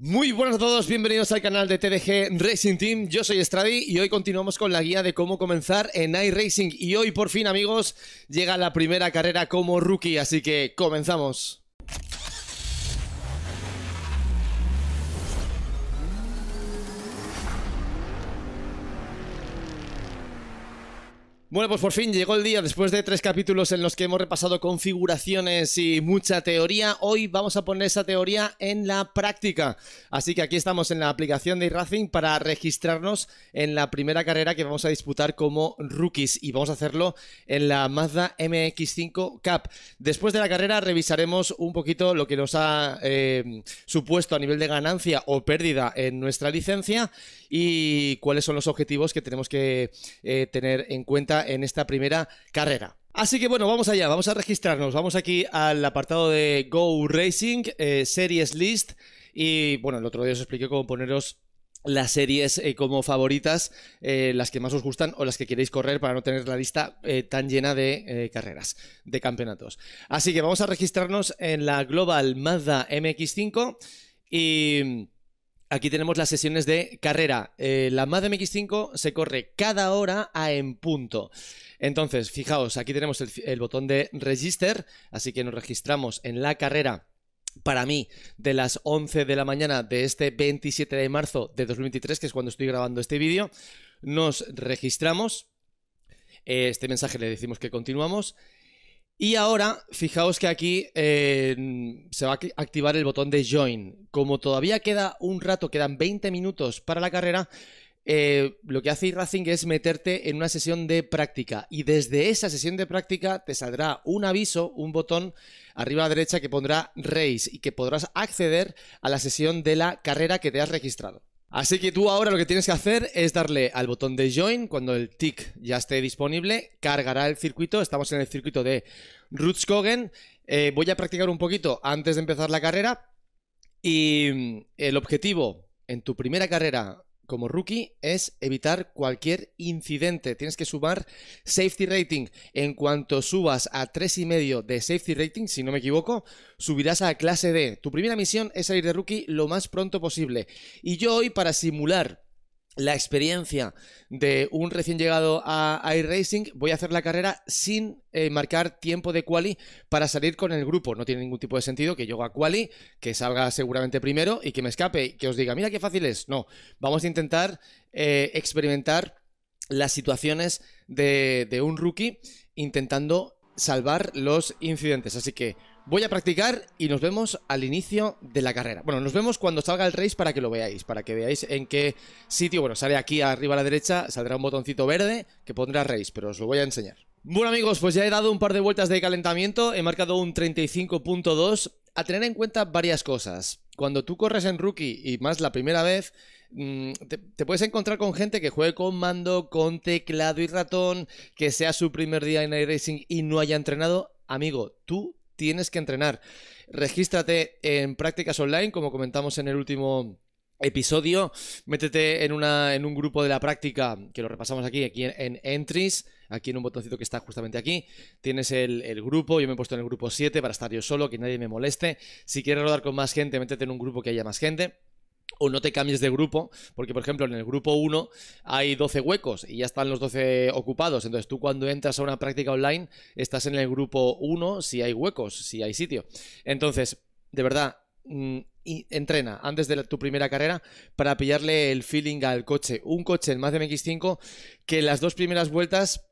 Muy buenas a todos, bienvenidos al canal de TDG Racing Team. Yo soy Estradi y hoy continuamos con la guía de cómo comenzar en iRacing. Y hoy por fin, amigos, llega la primera carrera como rookie, así que comenzamos. Bueno, pues por fin llegó el día, después de tres capítulos en los que hemos repasado configuraciones y mucha teoría, hoy vamos a poner esa teoría en la práctica. Así que aquí estamos en la aplicación de iRacing para registrarnos en la primera carrera que vamos a disputar como rookies y vamos a hacerlo en la Mazda MX5 Cup. Después de la carrera revisaremos un poquito lo que nos ha eh, supuesto a nivel de ganancia o pérdida en nuestra licencia y cuáles son los objetivos que tenemos que eh, tener en cuenta en esta primera carrera. Así que bueno, vamos allá, vamos a registrarnos, vamos aquí al apartado de Go Racing, eh, Series List y bueno, el otro día os expliqué cómo poneros las series eh, como favoritas, las que más os gustan o las que queréis correr para no tener la lista tan llena de carreras, de campeonatos. Así que vamos a registrarnos en la Global Mazda MX5 y Aquí tenemos las sesiones de carrera. Eh, la madmx MX5 se corre cada hora a en punto. Entonces, fijaos, aquí tenemos el, el botón de register, así que nos registramos en la carrera para mí de las 11 de la mañana de este 27 de marzo de 2023, que es cuando estoy grabando este vídeo. Nos registramos. Eh, este mensaje le decimos que continuamos y ahora, fijaos que aquí eh, se va a activar el botón de Join. Como todavía queda un rato, quedan 20 minutos para la carrera, eh, lo que hace Racing es meterte en una sesión de práctica. Y desde esa sesión de práctica te saldrá un aviso, un botón arriba a la derecha que pondrá Race y que podrás acceder a la sesión de la carrera que te has registrado. Así que tú ahora lo que tienes que hacer es darle al botón de Join, cuando el tick ya esté disponible, cargará el circuito, estamos en el circuito de Rutskogen, eh, voy a practicar un poquito antes de empezar la carrera y mm, el objetivo en tu primera carrera como rookie es evitar cualquier incidente. Tienes que sumar safety rating. En cuanto subas a 3,5 de safety rating, si no me equivoco, subirás a clase D. Tu primera misión es salir de rookie lo más pronto posible. Y yo hoy para simular la experiencia de un recién llegado a, iRacing, voy a hacer la carrera sin eh, marcar tiempo de quali para salir con el grupo. No tiene ningún tipo de sentido que yo haga quali, que salga seguramente primero y que me escape, que os diga, mira qué fácil es. No, vamos a intentar eh, experimentar las situaciones de, de un rookie intentando salvar los incidentes. Así que Voy a practicar y nos vemos al inicio de la carrera. Bueno, nos vemos cuando salga el race para que lo veáis, para que veáis en qué sitio. Bueno, sale aquí arriba a la derecha, saldrá un botoncito verde que pondrá race, pero os lo voy a enseñar. Bueno amigos, pues ya he dado un par de vueltas de calentamiento, he marcado un 35.2. A tener en cuenta varias cosas. Cuando tú corres en rookie y más la primera vez, mm, te, puedes encontrar con gente que juegue con mando, con teclado y ratón, que sea su primer día en iRacing y no haya entrenado. Amigo, tú tienes que entrenar. Regístrate en prácticas online, como comentamos en el último episodio. Métete en, una, en un grupo de la práctica, que lo repasamos aquí, aquí en, Entries, aquí en un botoncito que está justamente aquí. Tienes el, el, grupo, yo me he puesto en el grupo 7 para estar yo solo, que nadie me moleste. Si quieres rodar con más gente, métete en un grupo que haya más gente o no te cambies de grupo, porque por ejemplo en el grupo 1 hay 12 huecos y ya están los 12 ocupados, entonces tú cuando entras a una práctica online estás en el grupo 1 si hay huecos, si hay sitio. Entonces, de verdad, mm, entrena antes de tu primera carrera para pillarle el feeling al coche. Un coche, el Mazda MX5, que las dos primeras vueltas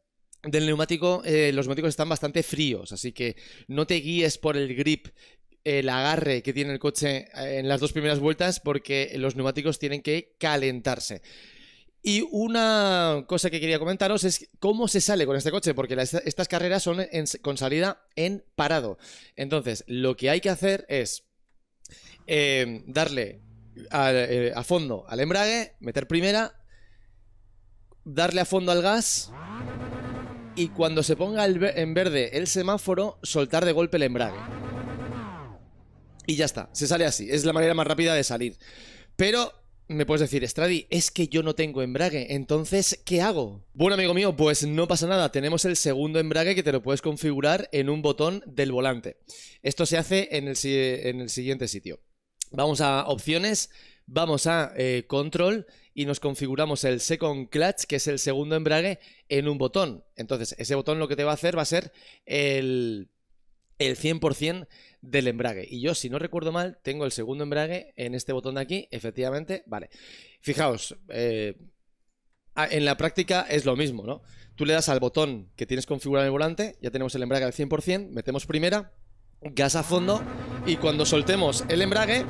del neumático, eh, los neumáticos están bastante fríos, así que no te guíes por el grip el agarre que tiene el coche eh, en las dos primeras vueltas porque los neumáticos tienen que calentarse. Y una cosa que quería comentaros es cómo se sale con este coche, porque estas carreras son con salida en parado. Entonces, lo que hay que hacer es eh, darle eh, a, fondo al embrague, meter primera, darle a fondo al gas y cuando se ponga en verde el semáforo, soltar de golpe el embrague. Y ya está, se sale así. Es la manera más rápida de salir. Pero me puedes decir, Stradi, es que yo no tengo embrague, entonces, ¿qué hago? Bueno, amigo mío, pues no pasa nada, tenemos el segundo embrague que te lo puedes configurar en un botón del volante. Esto se hace en el, siguiente sitio. Vamos a opciones, vamos a eh, control y nos configuramos el second clutch, que es el segundo embrague, en un botón. Entonces, ese botón lo que te va a hacer va a ser el, el 100% del embrague. Y yo, si no recuerdo mal, tengo el segundo embrague en este botón de aquí, efectivamente, vale. Fijaos, eh, en la práctica es lo mismo, ¿no? Tú le das al botón que tienes configurado en el volante, ya tenemos el embrague al 100%, metemos primera, gas a fondo y cuando soltemos el embrague,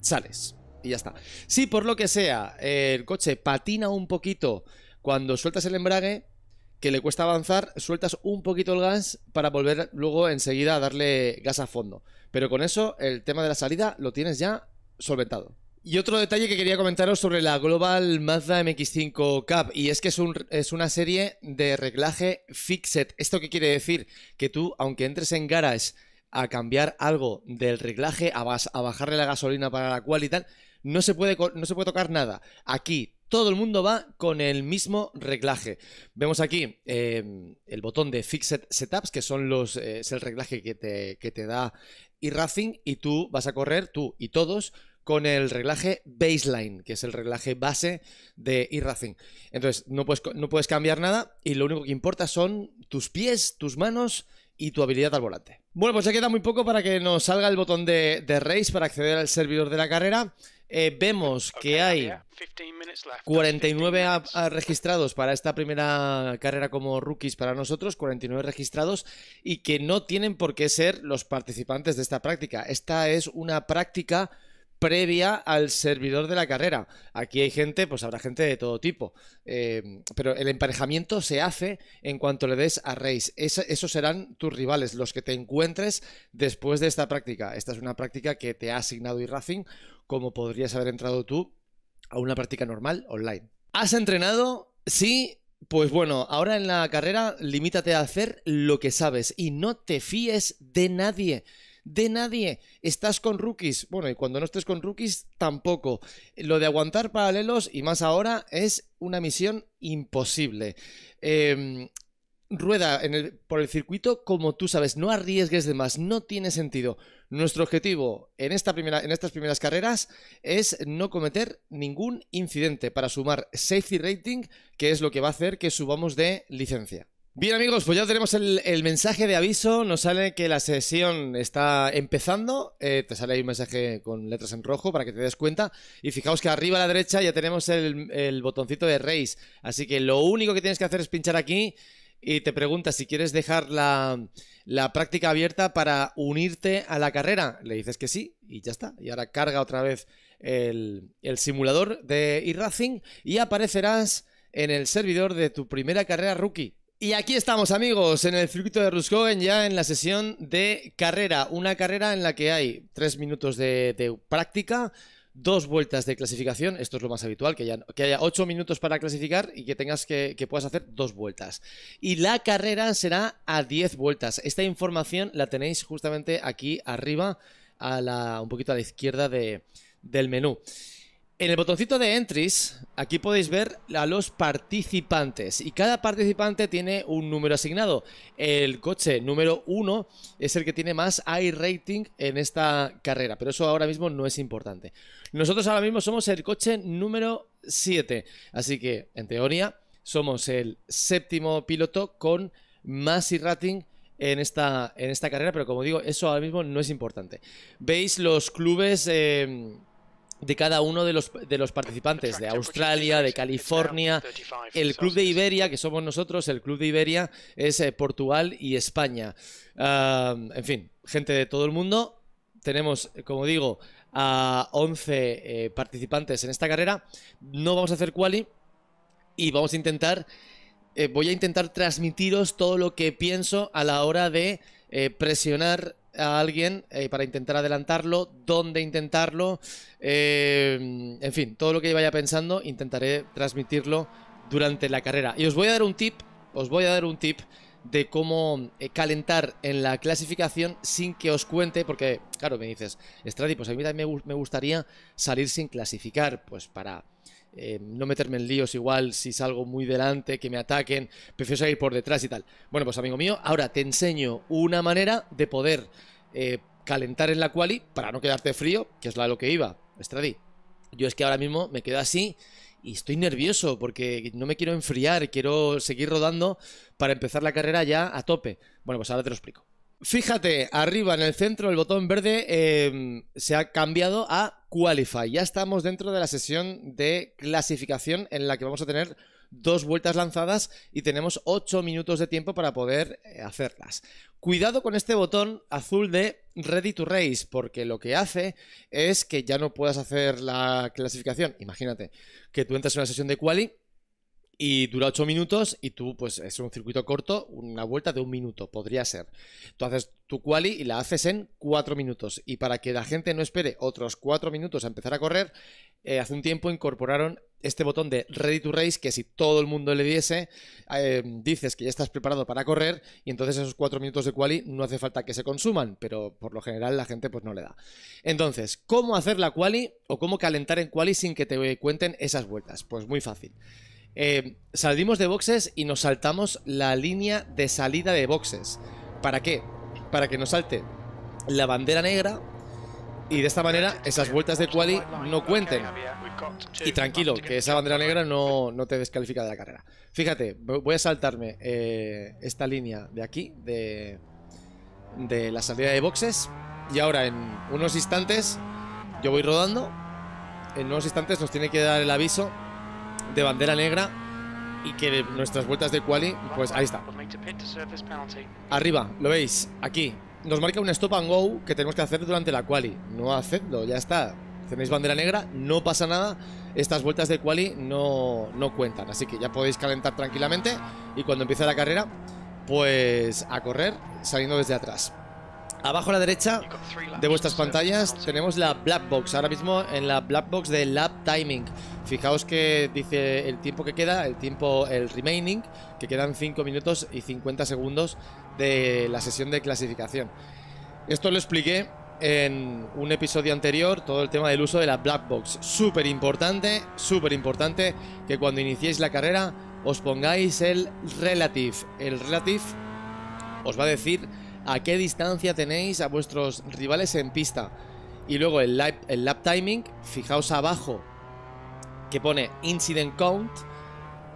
sales. Y ya está. Si por lo que sea eh, el coche patina un poquito cuando sueltas el embrague, que le cuesta avanzar, sueltas un poquito el gas para volver luego enseguida a darle gas a fondo. Pero con eso el tema de la salida lo tienes ya solventado. Y otro detalle que quería comentaros sobre la Global Mazda MX5 Cup, y es que es, una serie de reglaje fixed. ¿Esto qué quiere decir? Que tú, aunque entres en garage a cambiar algo del reglaje, a, bajarle la gasolina para la cual y tal, no se, puede, no se puede tocar nada. Aquí todo el mundo va con el mismo reglaje. Vemos aquí eh, el botón de Fixed Setups, que son los, eh, es el reglaje que te, que te da iRacing, y tú vas a correr, tú y todos, con el reglaje baseline, que es el reglaje base de iRacing. Entonces, no puedes, no puedes cambiar nada y lo único que importa son tus pies, tus manos y tu habilidad al volante. Bueno, pues ya queda muy poco para que nos salga el botón de, de race para acceder al servidor de la carrera. Eh, vemos que hay 49 registrados para esta primera carrera como rookies para nosotros, 49 registrados y que no tienen por qué ser los participantes de esta práctica. Esta es una práctica previa al servidor de la carrera. Aquí hay gente, pues habrá gente de todo tipo. Eh, pero el emparejamiento se hace en cuanto le des a race esos serán tus rivales, los que te encuentres después de esta práctica. Esta es una práctica que te ha asignado iRacing como podrías haber entrado tú a una práctica normal online. ¿Has entrenado? Sí. Pues bueno, ahora en la carrera limítate a hacer lo que sabes y no te fíes de nadie de nadie. Estás con rookies. Bueno, y cuando no estés con rookies, tampoco. Lo de aguantar paralelos, y más ahora, es una misión imposible. Eh, rueda en el, por el circuito como tú sabes, no arriesgues de más, no tiene sentido. Nuestro objetivo en, esta primera, en estas primeras carreras es no cometer ningún incidente para sumar safety rating, que es lo que va a hacer que subamos de licencia. Bien amigos, pues ya tenemos el, mensaje de aviso, nos sale que la sesión está empezando, eh, te sale ahí un mensaje con letras en rojo para que te des cuenta y fijaos que arriba a la derecha ya tenemos el, el botoncito de race, así que lo único que tienes que hacer es pinchar aquí y te pregunta si quieres dejar la, práctica abierta para unirte a la carrera. Le dices que sí y ya está. Y ahora carga otra vez el, simulador de e-Racing. y aparecerás en el servidor de tu primera carrera rookie. Y aquí estamos amigos, en el circuito de Ruskogen, ya en la sesión de carrera. Una carrera en la que hay tres minutos de, de práctica, dos vueltas de clasificación, esto es lo más habitual, que haya, que haya ocho minutos para clasificar y que tengas que, puedas hacer dos vueltas. Y la carrera será a 10 vueltas. Esta información la tenéis justamente aquí arriba, a la, un poquito a la izquierda de, del menú. En el botoncito de entries, aquí podéis ver a los participantes y cada participante tiene un número asignado. El coche número 1 es el que tiene más high rating en esta carrera, pero eso ahora mismo no es importante. Nosotros ahora mismo somos el coche número 7, así que en teoría somos el séptimo piloto con más rating en esta, en esta carrera, pero como digo, eso ahora mismo no es importante. Veis los clubes... Eh, de cada uno de los, de los participantes, de Australia, de California, el Club de Iberia, que somos nosotros, el Club de Iberia es eh, Portugal y España. Ah, en fin, gente de todo el mundo. Tenemos, eh, como digo, a 11 eh, participantes en esta carrera. No vamos a hacer quali y vamos a intentar, voy a intentar transmitiros todo lo que pienso a la hora de presionar a alguien eh, para intentar adelantarlo, dónde intentarlo, eh, en fin, todo lo que vaya pensando intentaré transmitirlo durante la carrera. Y os voy a dar un tip, os voy a dar un tip de cómo eh, calentar en la clasificación sin que os cuente, porque claro, me dices, Stradi, pues a mí me gustaría salir sin clasificar, pues para eh, no meterme en líos igual si salgo muy delante, que me ataquen, prefiero salir por detrás y tal. Bueno, pues amigo mío, ahora te enseño una manera de poder eh, calentar en la quali para no quedarte frío, que es la lo que iba, Estradi. Yo es que ahora mismo me quedo así y estoy nervioso porque no me quiero enfriar, quiero seguir rodando para empezar la carrera ya a tope. Bueno, pues ahora te lo explico. Fíjate, arriba en el centro el botón verde em, se ha cambiado a Qualify. Ya estamos dentro de la sesión de clasificación en la que vamos a tener dos vueltas lanzadas y tenemos ocho minutos de tiempo para poder eh, hacerlas. Cuidado con este botón azul de Ready to Race, porque lo que hace es que ya no puedas hacer la clasificación. Imagínate que tú entras en una sesión de quali y dura 8 minutos y tú, pues es un circuito corto, una vuelta de un minuto, podría ser. Tú haces tu quali y la haces en 4 minutos. Y para que la gente no espere otros 4 minutos a empezar a correr, eh, hace un tiempo incorporaron este botón de Ready to Race, que si todo el mundo le diese, eh, dices que ya estás preparado para correr y entonces esos 4 minutos de quali no hace falta que se consuman, pero por lo general la gente pues no le da. Entonces, ¿cómo hacer la quali o cómo calentar en quali sin que te cuenten esas vueltas? Pues muy fácil. Eh, salimos de boxes y nos saltamos la línea de salida de boxes. ¿Para qué? Para que nos salte la bandera negra y de esta manera esas vueltas de quali no cuenten. Y tranquilo, que esa bandera negra no, te descalifica de la carrera. Fíjate, voy a saltarme eh, esta línea de aquí, de, de la salida de boxes. Y ahora en unos instantes, yo voy rodando. En unos instantes nos tiene que dar el aviso de bandera negra y que nuestras vueltas de quali, pues ahí está. Arriba, lo veis, aquí. Nos marca un stop and go que tenemos que hacer durante la quali. No hacedlo, ya está. Tenéis bandera negra, no pasa nada. Estas vueltas de quali no, no cuentan, así que ya podéis calentar tranquilamente y cuando empiece la carrera, pues a correr saliendo desde atrás. Abajo a la derecha de vuestras pantallas tenemos la black box. Ahora mismo en la black box de lap timing fijaos que dice el tiempo que queda, el tiempo, el remaining, que quedan 5 minutos y 50 segundos de la sesión de clasificación. Esto lo expliqué en un episodio anterior, todo el tema del uso de la black box. Súper importante, súper importante que cuando iniciéis la carrera os pongáis el relative. El relative os va a decir a qué distancia tenéis a vuestros rivales en pista. Y luego el lap, el lap timing, fijaos abajo que pone incident count,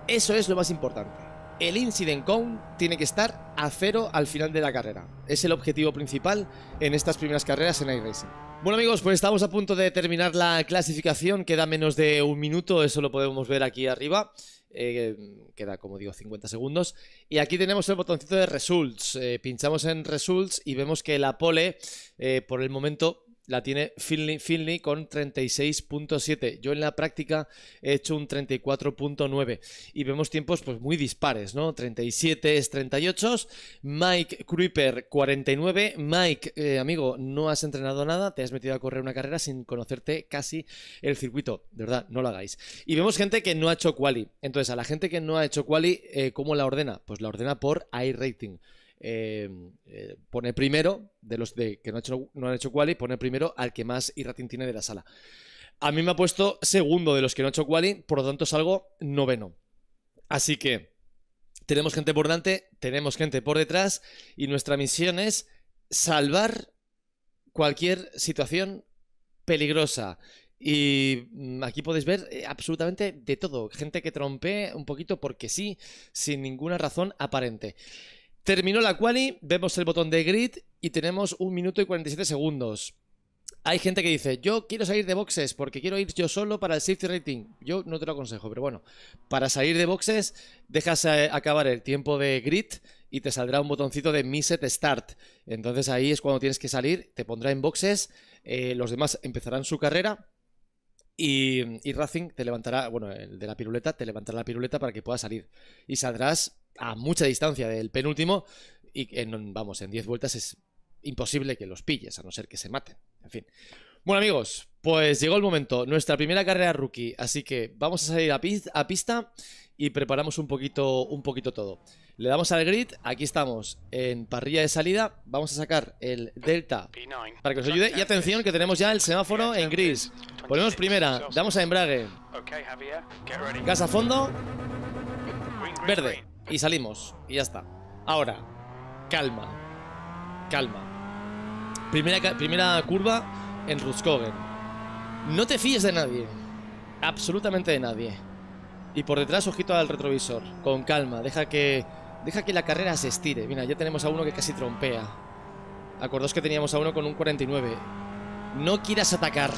eso es lo más importante. El incident count tiene que estar a cero al final de la carrera. Es el objetivo principal en estas primeras carreras en iRacing. Bueno amigos, pues estamos a punto de terminar la clasificación, queda menos de un minuto, eso lo podemos ver aquí arriba. Eh, queda como digo 50 segundos y aquí tenemos el botoncito de results eh, pinchamos en results y vemos que la pole eh, por el momento la tiene Finley, con 36.7. Yo en la práctica he hecho un 34.9 y vemos tiempos pues muy dispares, ¿no? 37 es 38, Mike Creeper 49. Mike, eh, amigo, no has entrenado nada, te has metido a correr una carrera sin conocerte casi el circuito, de verdad, no lo hagáis. Y vemos gente que no ha hecho quali. Entonces, a la gente que no ha hecho quali, eh, ¿cómo la ordena? Pues la ordena por iRating. rating. Eh, eh, pone primero, de los de, que no, han hecho, no han quali, primero al que más irratín tiene de la sala. A mí me ha puesto segundo de los que no ha hecho quali, por lo tanto salgo noveno. Así que tenemos gente por delante, tenemos gente por detrás y nuestra misión es salvar cualquier situación peligrosa. Y mm, aquí podéis ver eh, absolutamente de todo. Gente que trompee un poquito porque sí, sin ninguna razón aparente. Terminó la quali, vemos el botón de grid y tenemos un minuto y 47 segundos. Hay gente que dice, yo quiero salir de boxes porque quiero ir yo solo para el safety rating. Yo no te lo aconsejo, pero bueno, para salir de boxes dejas eh, acabar el tiempo de grid y te saldrá un botoncito de Miset Start. Entonces ahí es cuando tienes que salir, te pondrá en boxes, eh, los demás empezarán su carrera y, y Racing te levantará, bueno, el de la piruleta, te levantará la piruleta para que puedas salir. Y saldrás a mucha distancia del penúltimo y en, vamos, en 10 vueltas es imposible que los pilles, a no ser que se maten. En fin. Bueno amigos, pues llegó el momento, nuestra primera carrera rookie, así que vamos a salir a, a pista y preparamos un poquito, un poquito todo. Le damos al grid, aquí estamos en parrilla de salida, vamos a sacar el delta para que nos ayude y atención que tenemos ya el semáforo en gris. Ponemos primera, damos a embrague, gas a fondo, verde y salimos. Y ya está. Ahora, calma. Calma. Primera, primera curva en Ruskogen. No te fíes de nadie. Absolutamente de nadie. Y por detrás, ojito al retrovisor. Con calma. Deja que, deja que la carrera se estire. Mira, ya tenemos a uno que casi trompea. Acordos que teníamos a uno con un 49. No quieras atacar.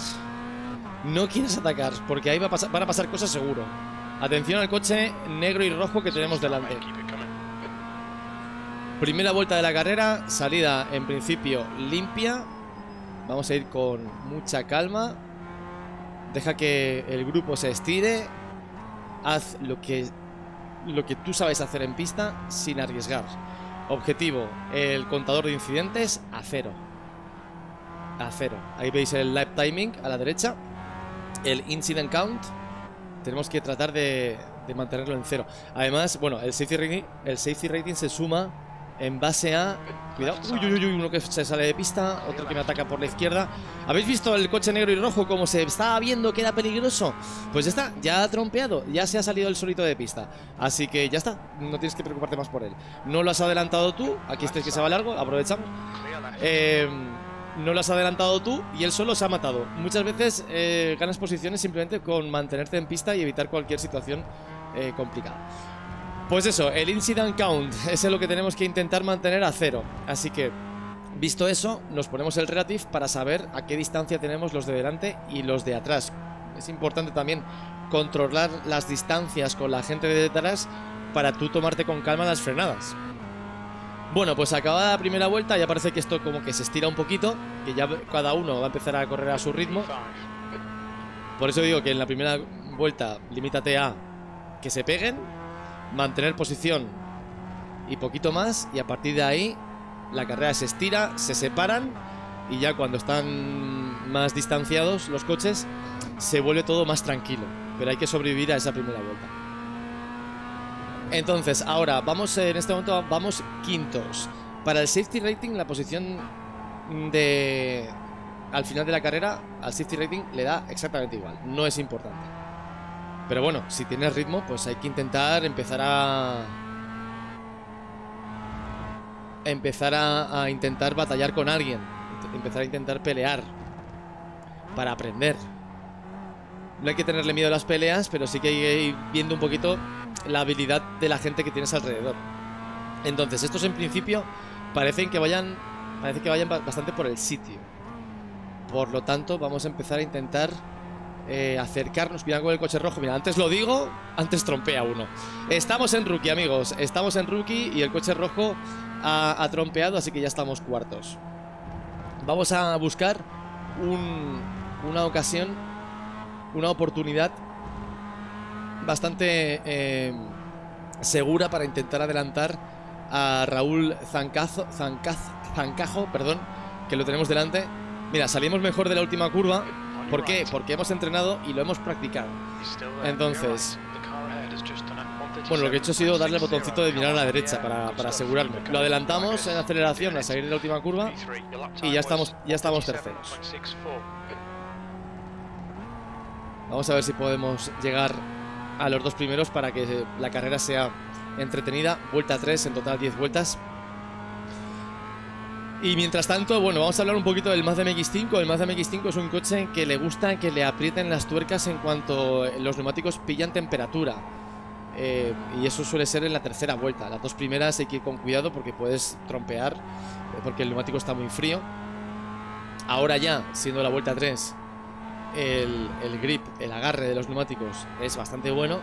No quieras atacar, porque ahí va a pasar, van a pasar cosas seguro. Atención al coche negro y rojo que tenemos delante. Primera vuelta de la carrera, salida en principio limpia. Vamos a ir con mucha calma. Deja que el grupo se estire. Haz lo que, lo que tú sabes hacer en pista sin arriesgar. Objetivo, el contador de incidentes a cero. A cero. Ahí veis el live timing a la derecha. El incident count tenemos que tratar de, mantenerlo en cero. Además, bueno, el safety rating, el safety rating se suma en base a... Cuidado. Uy, uy, uy, uno que se sale de pista, otro que me ataca por la izquierda. ¿Habéis visto el coche negro y rojo como se estaba viendo que era peligroso? Pues ya está, ya ha trompeado, ya se ha salido el solito de pista. Así que ya está, no tienes que preocuparte más por él. No lo has adelantado tú, aquí este que se va largo, aprovechamos. Eh no lo has adelantado tú y él solo se ha matado. Muchas veces eh, ganas posiciones simplemente con mantenerte en pista y evitar cualquier situación eh, complicada. Pues eso, el incident count, es lo que tenemos que intentar mantener a cero. Así que, visto eso, nos ponemos el relative para saber a qué distancia tenemos los de delante y los de atrás. Es importante también controlar las distancias con la gente de detrás para tú tomarte con calma las frenadas. Bueno, pues acabada la primera vuelta, ya parece que esto como que se estira un poquito, que ya cada uno va a empezar a correr a su ritmo. Por eso digo que en la primera vuelta limítate a que se peguen, mantener posición y poquito más, y a partir de ahí la carrera se estira, se separan, y ya cuando están más distanciados los coches, se vuelve todo más tranquilo. Pero hay que sobrevivir a esa primera vuelta. Entonces, ahora, vamos eh, en este momento vamos quintos. Para el safety rating, la posición de... Al final de la carrera, al safety rating le da exactamente igual. No es importante. Pero bueno, si tienes ritmo, pues hay que intentar empezar a... Empezar a, intentar batallar con alguien. Empezar a intentar pelear. Para aprender. No hay que tenerle miedo a las peleas, pero sí que hay que ir viendo un poquito la habilidad de la gente que tienes alrededor. Entonces, estos en principio parecen que vayan, parece que vayan bastante por el sitio. Por lo tanto, vamos a empezar a intentar eh, acercarnos. Mira con el coche rojo. Mira, antes lo digo, antes trompea uno. Estamos en rookie, amigos. Estamos en rookie y el coche rojo ha, trompeado, así que ya estamos cuartos. Vamos a buscar una ocasión, una oportunidad bastante eh, segura para intentar adelantar a Raúl Zancazo, Zancaz, Zancajo, perdón, que lo tenemos delante. Mira, salimos mejor de la última curva. ¿Por qué? Porque hemos entrenado y lo hemos practicado. Entonces, bueno, lo que he hecho ha sido darle el botoncito de mirar a la derecha para, para asegurarme. Lo adelantamos en aceleración a salir de la última curva y ya estamos, ya estamos terceros. Vamos a ver si podemos llegar a los dos primeros para que la carrera sea entretenida. Vuelta 3, en total 10 vueltas. Y mientras tanto, bueno, vamos a hablar un poquito del Mazda MX-5. El Mazda MX-5 es un coche que le gusta que le aprieten las tuercas en cuanto los neumáticos pillan temperatura. Eh, y eso suele ser en la tercera vuelta. Las dos primeras hay que ir con cuidado porque puedes trompear, eh, porque el neumático está muy frío. Ahora ya, siendo la vuelta 3, el, grip, el agarre de los neumáticos es bastante bueno.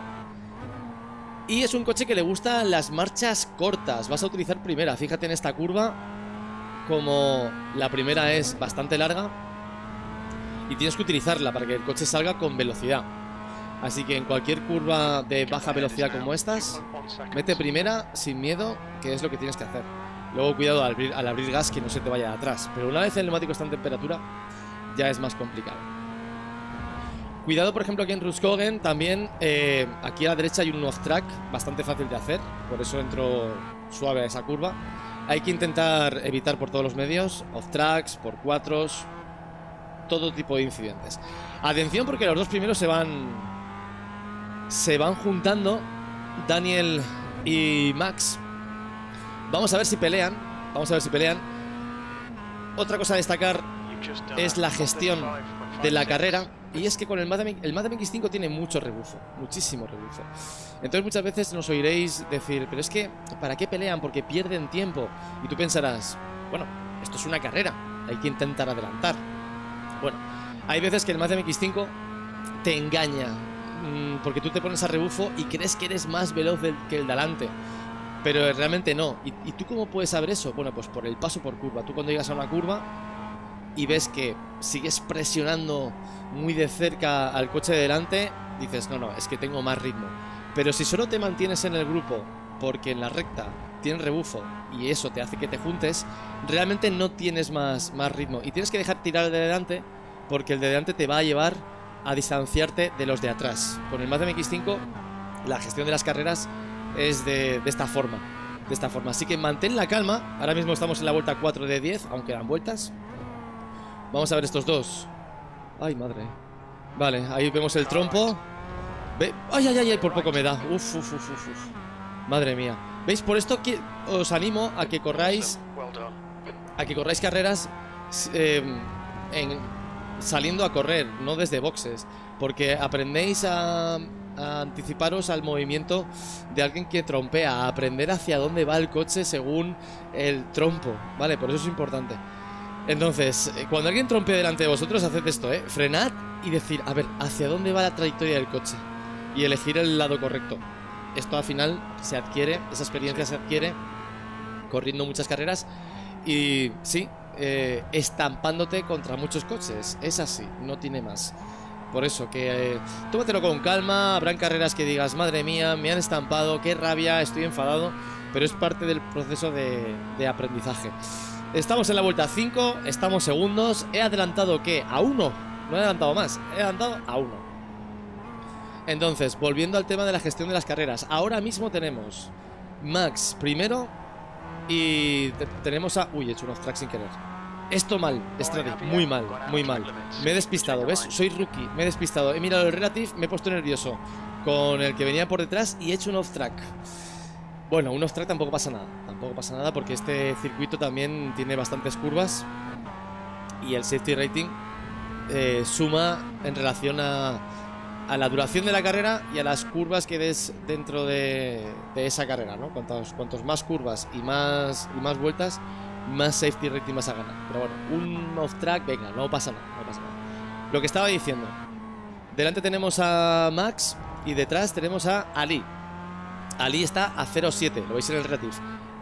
Y es un coche que le gusta las marchas cortas. Vas a utilizar primera. Fíjate en esta curva. Como la primera es bastante larga. Y tienes que utilizarla para que el coche salga con velocidad. Así que en cualquier curva de baja velocidad como estas, mete primera sin miedo, que es lo que tienes que hacer. Luego cuidado al al abrir gas que no se te vaya atrás. Pero una vez el neumático está en temperatura, ya es más complicado. Cuidado, por ejemplo, aquí en Ruskogen también, eh, aquí a la derecha hay un off-track bastante fácil de hacer, por eso entro suave a esa curva. Hay que intentar evitar por todos los medios, off-tracks, por cuatros, todo tipo de incidentes. Atención porque los dos primeros se van, se van juntando, Daniel y Max. Vamos a ver si pelean, vamos a ver si pelean. Otra cosa a destacar es la gestión de la carrera. Y es que con el Mazda el 5 tiene mucho rebufo, muchísimo rebufo. Entonces muchas veces nos oiréis decir, pero es que, ¿para qué pelean? Porque pierden tiempo. Y tú pensarás, bueno, esto es una carrera, hay que intentar adelantar. Bueno, hay veces que el Mazda mx 5 te engaña, mm, porque tú te pones a rebufo y crees que eres más veloz que el delante. Pero realmente no. ¿Y, ¿Y tú cómo puedes saber eso? Bueno, pues por el paso por curva. Tú cuando llegas a una curva, y ves que sigues presionando muy de cerca al coche de delante, dices, no, no, es que tengo más ritmo. Pero si solo te mantienes en el grupo porque en la recta tiene rebufo y eso te hace que te juntes, realmente no tienes más, más ritmo. Y tienes que dejar tirar el de delante porque el de delante te va a llevar a distanciarte de los de atrás. Con el Mazda MX5 la gestión de las carreras es de, esta forma. De esta forma. Así que mantén la calma. Ahora mismo estamos en la vuelta 4 de 10, aunque eran vueltas. Vamos a ver estos dos. Ay, madre. Vale, ahí vemos el trompo. ¿Ve? Ay, ay, ay, por poco me da. Uf, uf, uf, uf. Madre mía. ¿Veis? Por esto que os animo a que corráis... A que corráis carreras em, en, saliendo a correr, no desde boxes. Porque aprendéis a, a anticiparos al movimiento de alguien que trompea, a aprender hacia dónde va el coche según el trompo, ¿vale? Por eso es importante. Entonces, eh, cuando alguien trompe delante de vosotros, haced esto, ¿eh? Frenad y decir, a ver, ¿hacia dónde va la trayectoria del coche? Y elegir el lado correcto. Esto al final se adquiere, esa experiencia se adquiere corriendo muchas carreras y sí, eh, estampándote contra muchos coches. Es así, no tiene más. Por eso que eh, tómatelo con calma, habrán carreras que digas, madre mía, me han estampado, qué rabia, estoy enfadado, pero es parte del proceso de aprendizaje. Estamos en la vuelta 5, estamos segundos. He adelantado que a uno, no he adelantado más, he adelantado a uno. Entonces, volviendo al tema de la gestión de las carreras, ahora mismo tenemos Max primero y tenemos a. Uy, he hecho un off-track sin querer. Esto mal, Stradic, muy mal, muy mal. Me he despistado, ¿ves? Soy rookie, me he despistado. He mirado el relative, me he puesto nervioso con el que venía por detrás y he hecho un off-track. Bueno, un off-track tampoco pasa nada. Tampoco pasa nada porque este circuito también tiene bastantes curvas y el safety rating eh, suma en relación a, la duración de la carrera y a las curvas que des dentro de, esa carrera, ¿no? Cuantos, cuantos, más curvas y más, y más vueltas, más safety rating vas a ganar. Pero bueno, un off-track, venga, no pasa nada, no pasa nada. Lo que estaba diciendo, delante tenemos a Max y detrás tenemos a Ali. Ali está a 0.7, lo veis en el relative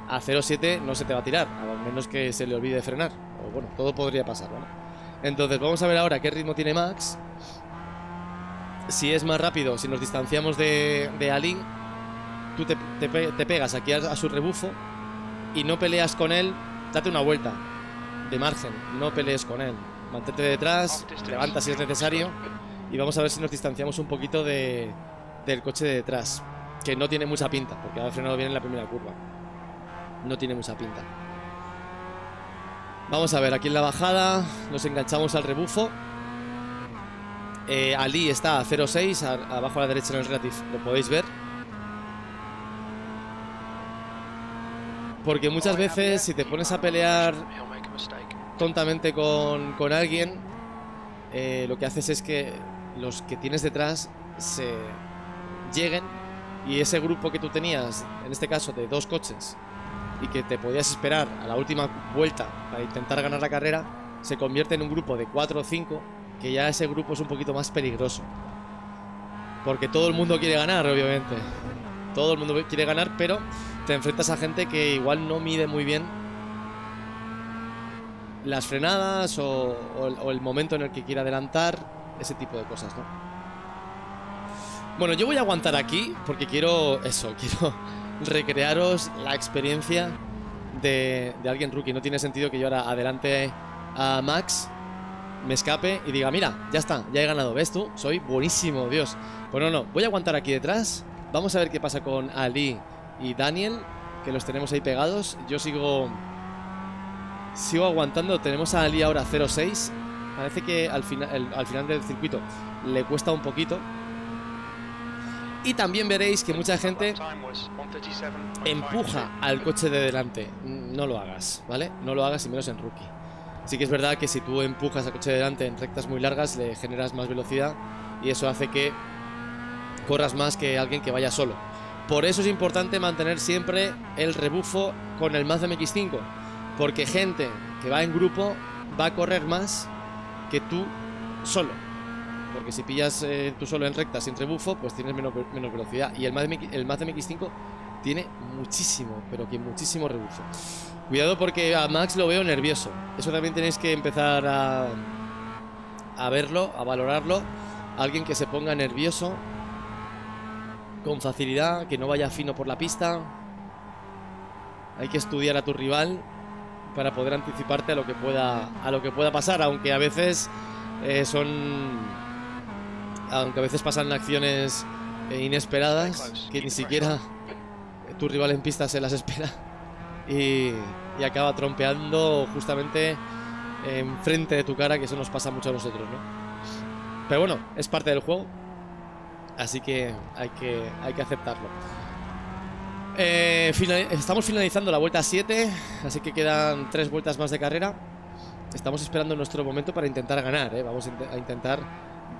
a 0.7 no se te va a tirar, a menos que se le olvide frenar. O bueno, todo podría pasar, Entonces, vamos a ver ahora qué ritmo tiene Max. Si es más rápido, si nos distanciamos de, de tú te, pegas aquí a, su rebufo y no peleas con él, date una vuelta de margen, no pelees con él. Mantente detrás, levanta si es necesario y vamos a ver si nos distanciamos un poquito del coche de detrás, que no tiene mucha pinta, porque ha frenado bien en la primera curva no tiene mucha pinta. Vamos a ver, aquí en la bajada nos enganchamos al rebufo. Eh, Ali está a 0.6, abajo a la derecha en el relative, lo podéis ver. Porque muchas veces si te pones a pelear tontamente con, alguien, eh, lo que haces es que los que tienes detrás se lleguen y ese grupo que tú tenías, en este caso de dos coches, y que te podías esperar a la última vuelta para intentar ganar la carrera, se convierte en un grupo de 4 o 5, que ya ese grupo es un poquito más peligroso. Porque todo el mundo quiere ganar, obviamente. Todo el mundo quiere ganar, pero te enfrentas a gente que igual no mide muy bien las frenadas o, el, el momento en el que quiere adelantar, ese tipo de cosas, ¿no? Bueno, yo voy a aguantar aquí porque quiero eso, quiero recrearos la experiencia de, alguien rookie. No tiene sentido que yo ahora adelante a Max, me escape y diga, mira, ya está, ya he ganado. ¿Ves tú? Soy buenísimo, Dios. Pues no, no, voy a aguantar aquí detrás. Vamos a ver qué pasa con Ali y Daniel, que los tenemos ahí pegados. Yo sigo... Sigo aguantando. Tenemos a Ali ahora 0-6. Parece que al, final, al final del circuito le cuesta un poquito. Y también veréis que mucha gente empuja al coche de delante. No lo hagas, ¿vale? No lo hagas y menos en rookie. Sí que es verdad que si tú empujas al coche de delante en rectas muy largas le generas más velocidad y eso hace que corras más que alguien que vaya solo. Por eso es importante mantener siempre el rebufo con el Mazda MX5, porque gente que va en grupo va a correr más que tú solo. Porque si pillas eh, tú solo en rectas sin rebufo, pues tienes menos, velocidad. Y el el Mazda MX5 tiene muchísimo, pero que muchísimo reduce. Cuidado porque a Max lo veo nervioso. Eso también tenéis que empezar a, a verlo, a valorarlo. Alguien que se ponga nervioso con facilidad, que no vaya fino por la pista. Hay que estudiar a tu rival para poder anticiparte a lo que pueda, a lo que pueda pasar, aunque a veces eh, son aunque a veces pasan acciones inesperadas que ni siquiera tu rival en pista se las espera y, acaba trompeando justamente En frente de tu cara, que eso nos pasa mucho a nosotros, Pero bueno, es parte del juego, así que hay que, hay que aceptarlo. Eh, estamos finalizando la vuelta 7, así que quedan 3 vueltas más de carrera. Estamos esperando nuestro momento para intentar ganar, ¿eh? vamos a intentar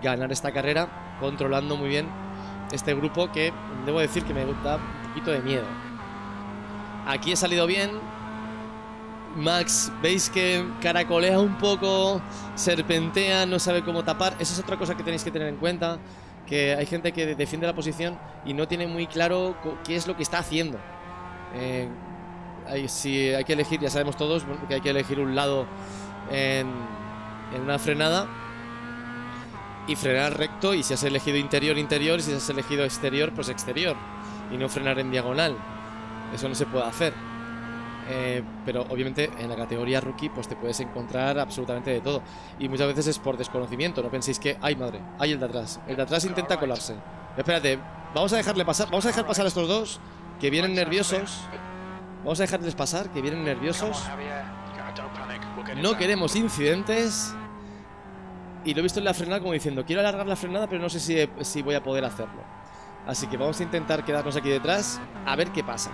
ganar esta carrera controlando muy bien este grupo que debo decir que me gusta poquito de miedo. Aquí he salido bien. Max, veis que caracolea un poco, serpentea, no sabe cómo tapar. Eso es otra cosa que tenéis que tener en cuenta, que hay gente que defiende la posición y no tiene muy claro qué es lo que está haciendo. Eh, si hay que elegir, ya sabemos todos, que hay que elegir un lado en, en una frenada y frenar recto y si has elegido interior, interior y si has elegido exterior, pues exterior y no frenar en diagonal. Eso no se puede hacer. Eh, pero obviamente en la categoría rookie pues te puedes encontrar absolutamente de todo. Y muchas veces es por desconocimiento. No penséis que, ay madre, hay el de atrás. El de atrás intenta colarse. Espérate, vamos a dejarle pasar, vamos a dejar pasar a estos dos que vienen nerviosos. Vamos a dejarles pasar, que vienen nerviosos. No queremos incidentes. Y lo he visto en la frenada como diciendo, quiero alargar la frenada, pero no sé si voy a poder hacerlo. Así que vamos a intentar quedarnos aquí detrás a ver qué pasa.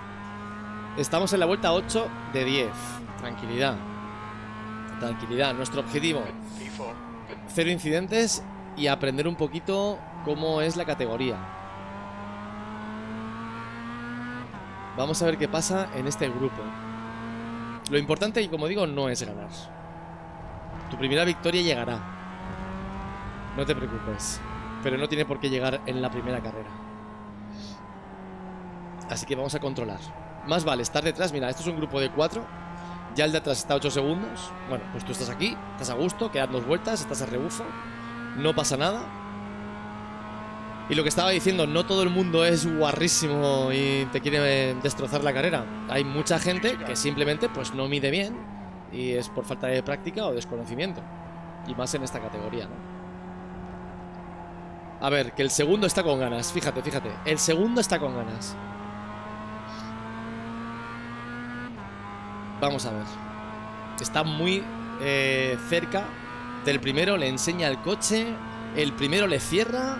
Estamos en la vuelta 8 de 10. Tranquilidad. Tranquilidad. Nuestro objetivo. Cero incidentes y aprender un poquito cómo es la categoría. Vamos a ver qué pasa en este grupo. Lo importante, y como digo, no es ganar. Tu primera victoria llegará. No te preocupes. Pero no tiene por qué llegar en la primera carrera. Así que vamos a controlar. Más vale estar detrás. Mira, esto es un grupo de cuatro. Ya el de atrás está a 8 segundos. Bueno, pues tú estás aquí, estás a gusto, quedad dos vueltas, estás a rebufo. No pasa nada. Y lo que estaba diciendo, no todo el mundo es guarrísimo y te quiere destrozar la carrera. Hay mucha gente que simplemente pues no mide bien y es por falta de práctica o desconocimiento. Y más en esta categoría, ¿no? A ver, que el segundo está con ganas, fíjate, fíjate. El segundo está con ganas. Vamos a ver. Está muy eh, cerca del primero, le enseña el coche. El primero le cierra.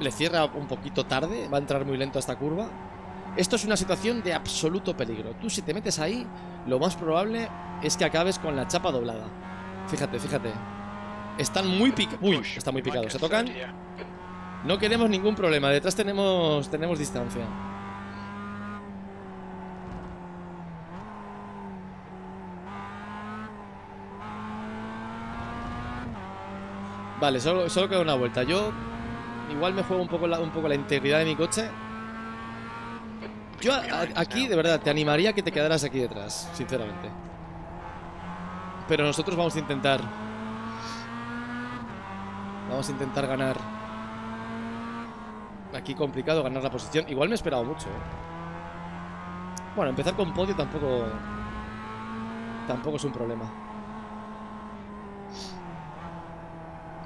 Le cierra un poquito tarde, va a entrar muy lento a esta curva. Esto es una situación de absoluto peligro. Tú si te metes ahí, lo más probable es que acabes con la chapa doblada. Fíjate, fíjate. Están muy picados. Uy, están muy picados. Se tocan. No queremos ningún problema. Detrás tenemos, tenemos distancia. Vale, solo, solo queda una vuelta. Yo igual me juego un poco la, un poco la integridad de mi coche. Yo aquí, de verdad, te animaría que te quedaras aquí detrás, sinceramente. Pero nosotros vamos a intentar... Vamos a intentar ganar. Aquí complicado ganar la posición. Igual me he esperado mucho. ¿eh? Bueno, empezar con podio tampoco... Tampoco es un problema.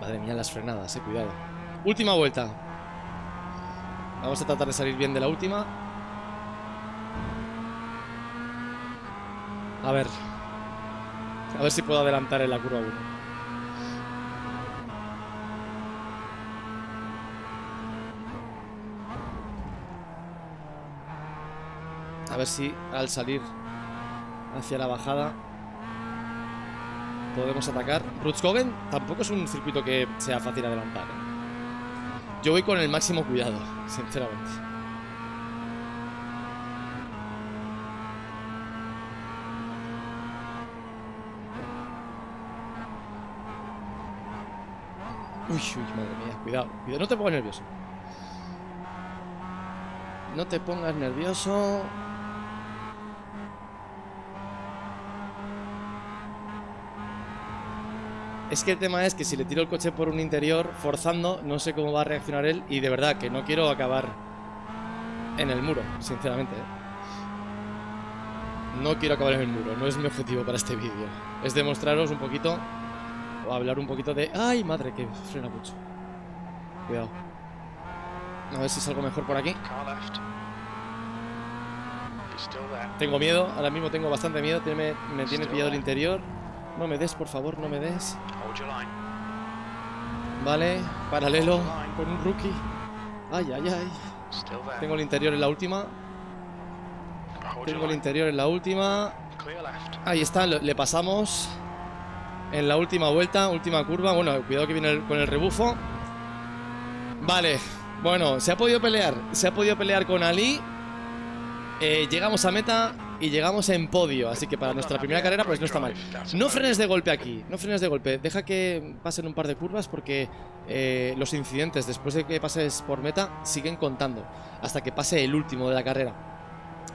Madre mía, las frenadas, he eh, cuidado. Última vuelta. Vamos a tratar de salir bien de la última. A ver. A ver si puedo adelantar en la curva 1. A ver si al salir hacia la bajada podemos atacar. Rutskogen tampoco es un circuito que sea fácil adelantar. ¿eh? Yo voy con el máximo cuidado, sinceramente. Uy, uy, madre mía, cuidado, cuidado, no te pongas nervioso. No te pongas nervioso. Es que el tema es que si le tiro el coche por un interior, forzando, no sé cómo va a reaccionar él y de verdad que no quiero acabar en el muro, sinceramente. ¿eh? No quiero acabar en el muro, no es mi objetivo para este vídeo. Es demostraros un poquito, o hablar un poquito de... ¡Ay, madre, que frena mucho! Cuidado. A ver si salgo mejor por aquí. Tengo miedo, ahora mismo tengo bastante miedo, me, tiene pillado el interior. No me des, por favor, no me des. Vale, paralelo con un rookie. Ay, ay, ay. Tengo el interior en la última. Tengo el interior en la última. Ahí está, le pasamos. En la última vuelta, última curva. Bueno, cuidado que viene con el rebufo. Vale, bueno, se ha podido pelear. Se ha podido pelear con Ali. Eh, llegamos a meta y llegamos en podio. Así que para nuestra primera carrera, pues no está mal. No frenes de golpe aquí, no frenes de golpe. Deja que pasen un par de curvas porque eh, los incidentes después de que pases por meta siguen contando hasta que pase el último de la carrera.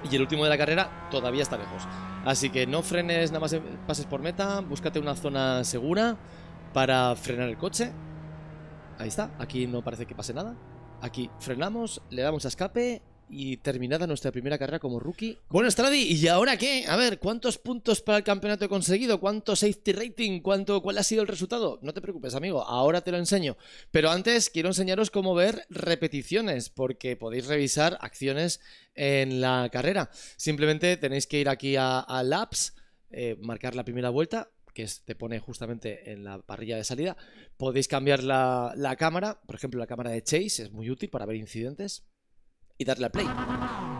Y el último de la carrera todavía está lejos. Así que no frenes, nada más pases por meta, búscate una zona segura para frenar el coche. Ahí está, aquí no parece que pase nada. Aquí frenamos, le damos a escape y terminada nuestra primera carrera como rookie. Bueno, Stradi, ¿y ahora qué? A ver, ¿cuántos puntos para el campeonato he conseguido? ¿Cuánto safety rating? ¿Cuánto, ¿Cuál ha sido el resultado? No te preocupes, amigo, ahora te lo enseño. Pero antes quiero enseñaros cómo ver repeticiones, porque podéis revisar acciones en la carrera. Simplemente tenéis que ir aquí a, laps, Labs, eh, marcar la primera vuelta, que te pone justamente en la parrilla de salida. Podéis cambiar la cámara, por ejemplo, la cámara de Chase es muy útil para ver incidentes y darle play.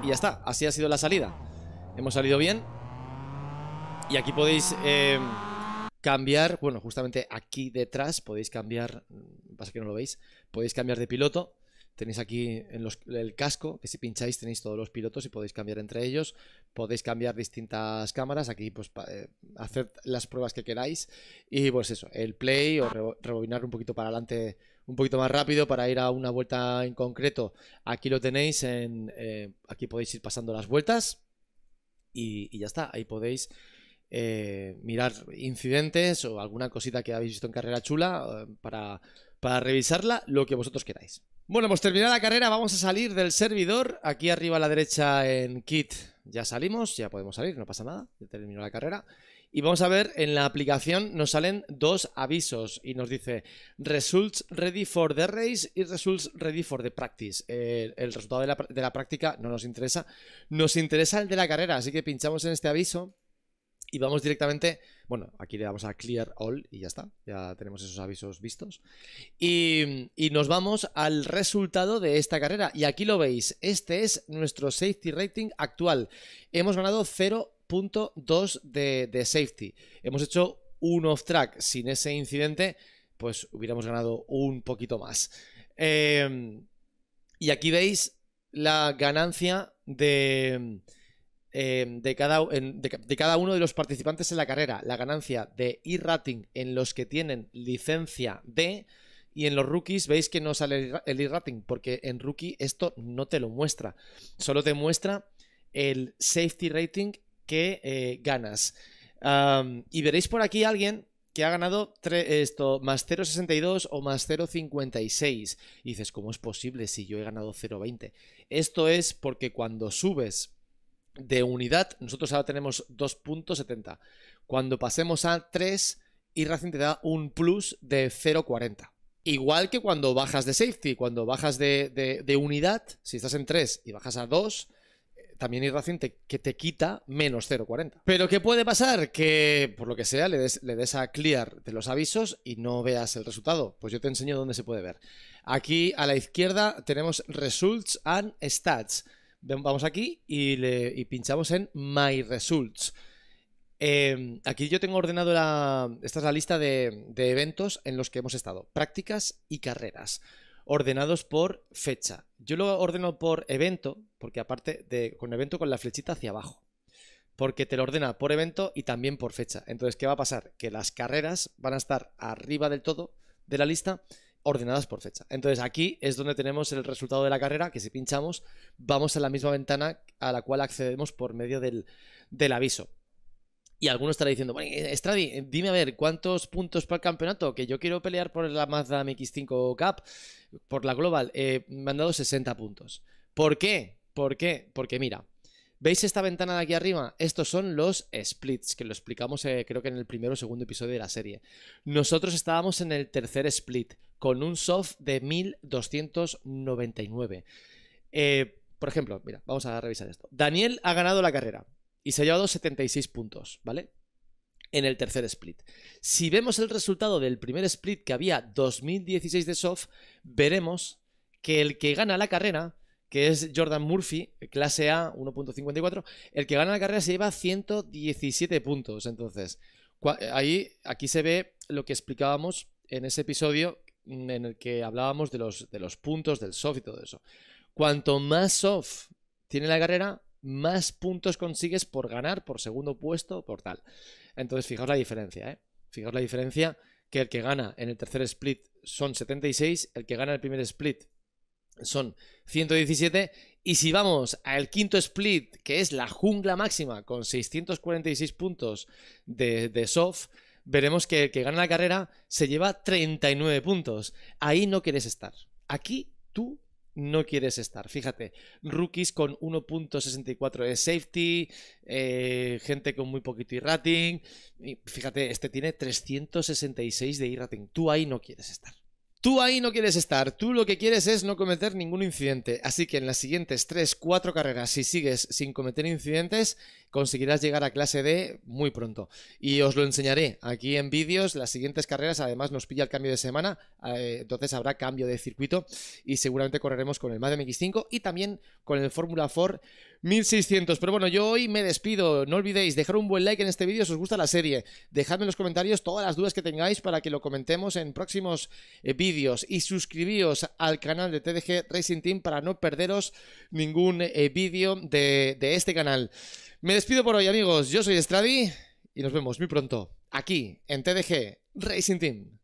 Y ya está, así ha sido la salida. Hemos salido bien. Y aquí podéis eh, cambiar, bueno, justamente aquí detrás podéis cambiar, mm, pasa que no lo veis, podéis cambiar de piloto. Tenéis aquí en el casco, que si pincháis tenéis todos los pilotos y podéis cambiar entre ellos. Podéis cambiar distintas cámaras, aquí pues eh, hacer las pruebas que queráis. Y pues eso, el play o rebobinar un poquito para adelante un poquito más rápido para ir a una vuelta en concreto. Aquí lo tenéis, en, eh, aquí podéis ir pasando las vueltas y, ya está, ahí podéis eh, mirar incidentes o alguna cosita que habéis visto en carrera chula eh, para, para revisarla, lo que vosotros queráis. Bueno, hemos pues terminado la carrera, vamos a salir del servidor. Aquí arriba a la derecha en Kit ya salimos, ya podemos salir, no pasa nada, ya terminó la carrera. Y vamos a ver, en la aplicación nos salen dos avisos y nos dice Results ready for the race y Results ready for the practice. Eh, el resultado de la, práctica no nos interesa, nos interesa el de la carrera, así que pinchamos en este aviso y vamos directamente, bueno, aquí le damos a Clear All y ya está, ya tenemos esos avisos vistos. Y, y, nos vamos al resultado de esta carrera. Y aquí lo veis, este es nuestro safety rating actual. Hemos ganado 0 2 de, de safety. Hemos hecho un off track. Sin ese incidente, pues hubiéramos ganado un poquito más. Em, y aquí veis la ganancia de, em, de, cada, de, cada, uno de los participantes en la carrera. La ganancia de e-rating en los que tienen licencia D. Y en los rookies veis que no sale el e-rating, porque en rookie esto no te lo muestra. Solo te muestra el safety rating que eh, ganas. y veréis por aquí alguien que ha ganado esto, más 0,62 o más 0,56. Y dices, ¿cómo es posible si yo he ganado 0,20? Esto es porque cuando subes de unidad, nosotros ahora tenemos 2.70. Cuando pasemos a 3, y Racing te da un plus de 0,40. Igual que cuando bajas de safety, cuando bajas de, de unidad, si estás en 3 y bajas a 2, también reciente que te quita menos 0,40. Pero ¿qué puede pasar? Que por lo que sea le des, a clear de los avisos y no veas el resultado. Pues yo te enseño dónde se puede ver. Aquí a la izquierda tenemos Results and Stats. Vamos aquí y, le, pinchamos en My Results. Em, aquí yo tengo ordenado la. Esta es la lista de eventos en los que hemos estado: prácticas y carreras, ordenados por fecha. Yo lo ordeno por evento, porque aparte de con evento con la flechita hacia abajo. Porque te lo ordena por evento y también por fecha. Entonces, ¿qué va a pasar? Que las carreras van a estar arriba del todo de la lista ordenadas por fecha. Entonces aquí es donde tenemos el resultado de la carrera, que si pinchamos vamos a la misma ventana a la cual accedemos por medio del, del aviso. Y alguno estará diciendo, bueno, eh, Stradi, eh, dime a ver, ¿cuántos puntos para el campeonato? Que yo quiero pelear por la Mazda MX5 Cup, por la Global. Eh, me han dado 60 puntos. ¿Por qué? ¿Por qué? Porque mira, ¿veis esta ventana de aquí arriba? Estos son los splits, que lo explicamos creo que en el primero o segundo episodio de la serie. Nosotros estábamos en el tercer split, con un soft de 1299. por ejemplo, mira, vamos a revisar esto. Daniel ha ganado la carrera y se ha llevado 76 puntos, ¿vale? En el tercer split. Si vemos el resultado del primer split que había 2016 de soft, veremos que el que gana la carrera, que es Jordan Murphy, clase A 1.54, el que gana la carrera se lleva 117 puntos. Entonces, ahí, aquí se ve lo que explicábamos en ese episodio mm, en el que hablábamos de los, de los puntos del soft y todo eso. Cuanto más soft tiene la carrera, más puntos consigues por ganar, por segundo puesto, por tal. Entonces, fijaos la diferencia, ¿eh? Fijaos la diferencia que el que gana en el tercer split son 76, el que gana en el primer split son 117 y si vamos al quinto split, que es la jungla máxima con 646 puntos de, de soft, veremos que el que gana la carrera se lleva 39 puntos. Ahí no quieres estar. Aquí tú no quieres estar. Fíjate, rookies con 1.64 de safety, eh, gente con muy poquito e-rating. Fíjate, este tiene 366 de e-rating. Tú ahí no quieres estar. Tú ahí no quieres estar, tú lo que quieres es no cometer ningún incidente, así que en las siguientes 3, 4 carreras, si sigues sin cometer incidentes, conseguirás llegar a clase D muy pronto. Y os lo enseñaré aquí en vídeos. Las siguientes carreras, además, nos pilla el cambio de semana, eh, entonces habrá cambio de circuito y seguramente correremos con el Mazda MX5 y también con el Fórmula 4 1600. Pero bueno, yo hoy me despido. No olvidéis dejar un buen like en este vídeo si os gusta la serie. Dejadme en los comentarios todas las dudas que tengáis para que lo comentemos en próximos eh, vídeos. Y suscribíos al canal de TDG Racing Team para no perderos ningún eh, vídeo de este canal. Me despido por hoy, amigos. Yo soy Estradi y nos vemos muy pronto aquí en TDG Racing Team.